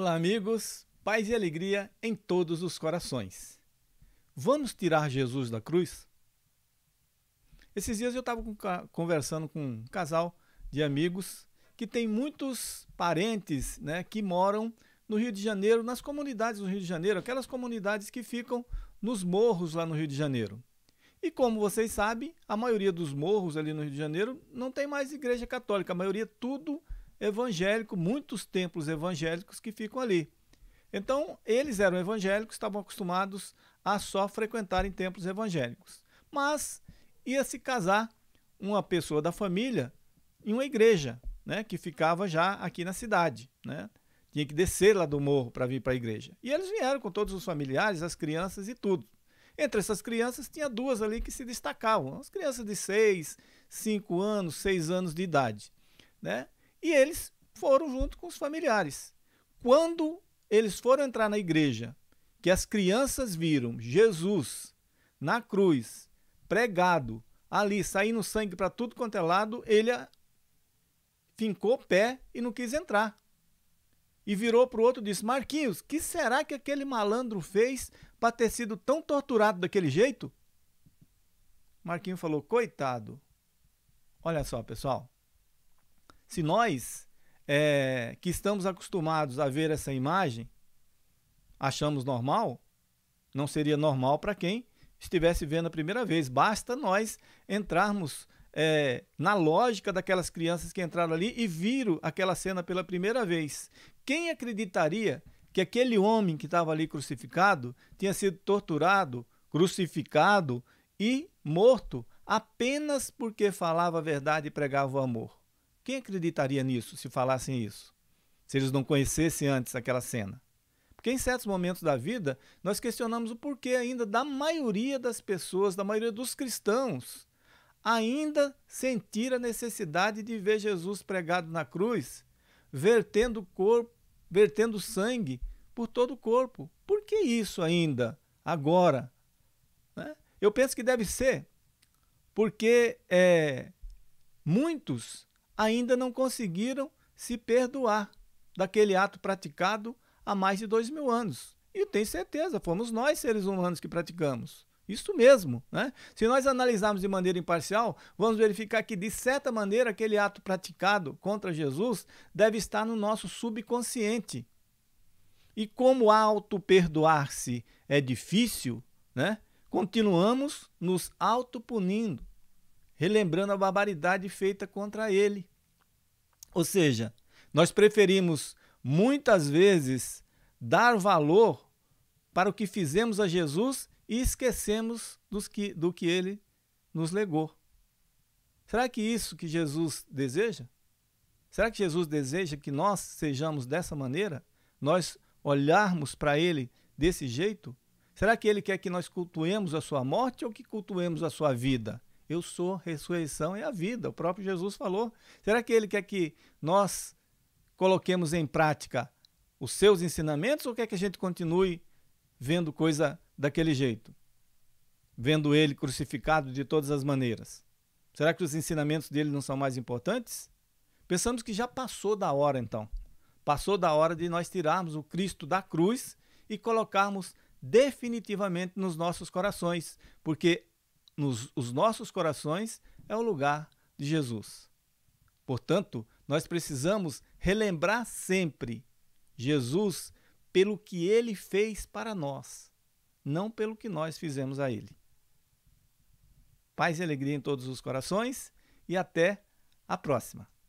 Olá, amigos, paz e alegria em todos os corações. Vamos tirar Jesus da cruz? Esses dias eu estava conversando com um casal de amigos que tem muitos parentes né, que moram no Rio de Janeiro, nas comunidades do Rio de Janeiro, aquelas comunidades que ficam nos morros lá no Rio de Janeiro. E como vocês sabem, a maioria dos morros ali no Rio de Janeiro não tem mais igreja católica, a maioria é tudo evangélico, muitos templos evangélicos que ficam ali. Então, eles eram evangélicos, estavam acostumados a só frequentarem templos evangélicos. Mas ia se casar uma pessoa da família em uma igreja, né, que ficava já aqui na cidade, né? Tinha que descer lá do morro para vir para a igreja. E eles vieram com todos os familiares, as crianças e tudo. Entre essas crianças tinha duas ali que se destacavam, as crianças de 6, 5 anos, 6 anos de idade, né? E eles foram junto com os familiares. Quando eles foram entrar na igreja, que as crianças viram Jesus na cruz, pregado, ali, saindo sangue para tudo quanto é lado, ele fincou pé e não quis entrar. E virou para o outro e disse: Marquinhos, que será que aquele malandro fez para ter sido tão torturado daquele jeito? Marquinhos falou: Coitado. Olha só, pessoal. Se nós, é, que estamos acostumados a ver essa imagem, achamos normal, não seria normal para quem estivesse vendo a primeira vez. Basta nós entrarmos é, na lógica daquelas crianças que entraram ali e viram aquela cena pela primeira vez. Quem acreditaria que aquele homem que estava ali crucificado tinha sido torturado, crucificado e morto apenas porque falava a verdade e pregava o amor? Quem acreditaria nisso se falassem isso? Se eles não conhecessem antes aquela cena? Porque em certos momentos da vida, nós questionamos o porquê ainda da maioria das pessoas, da maioria dos cristãos, ainda sentir a necessidade de ver Jesus pregado na cruz, vertendo corpo, vertendo sangue por todo o corpo. Por que isso ainda, agora? Né? Eu penso que deve ser porque é, muitos ainda não conseguiram se perdoar daquele ato praticado há mais de dois mil anos. E tenho certeza, fomos nós, seres humanos, que praticamos. Isso mesmo, né? Se nós analisarmos de maneira imparcial, vamos verificar que, de certa maneira, aquele ato praticado contra Jesus deve estar no nosso subconsciente. E como auto-perdoar-se é difícil, né? Continuamos nos auto-punindo relembrando a barbaridade feita contra ele. Ou seja, nós preferimos muitas vezes dar valor para o que fizemos a Jesus e esquecemos dos que, do que ele nos legou. Será que isso que Jesus deseja? Será que Jesus deseja que nós sejamos dessa maneira? Nós olharmos para ele desse jeito? Será que ele quer que nós cultuemos a sua morte ou que cultuemos a sua vida? Eu sou ressurreição e a vida. O próprio Jesus falou. Será que ele quer que nós coloquemos em prática os seus ensinamentos ou quer que a gente continue vendo coisa daquele jeito? Vendo ele crucificado de todas as maneiras? Será que os ensinamentos dele não são mais importantes? Pensamos que já passou da hora, então. Passou da hora de nós tirarmos o Cristo da cruz e colocarmos definitivamente nos nossos corações, porque nos os nossos corações é o lugar de Jesus. Portanto, nós precisamos relembrar sempre Jesus pelo que ele fez para nós, não pelo que nós fizemos a ele. Paz e alegria em todos os corações e até a próxima.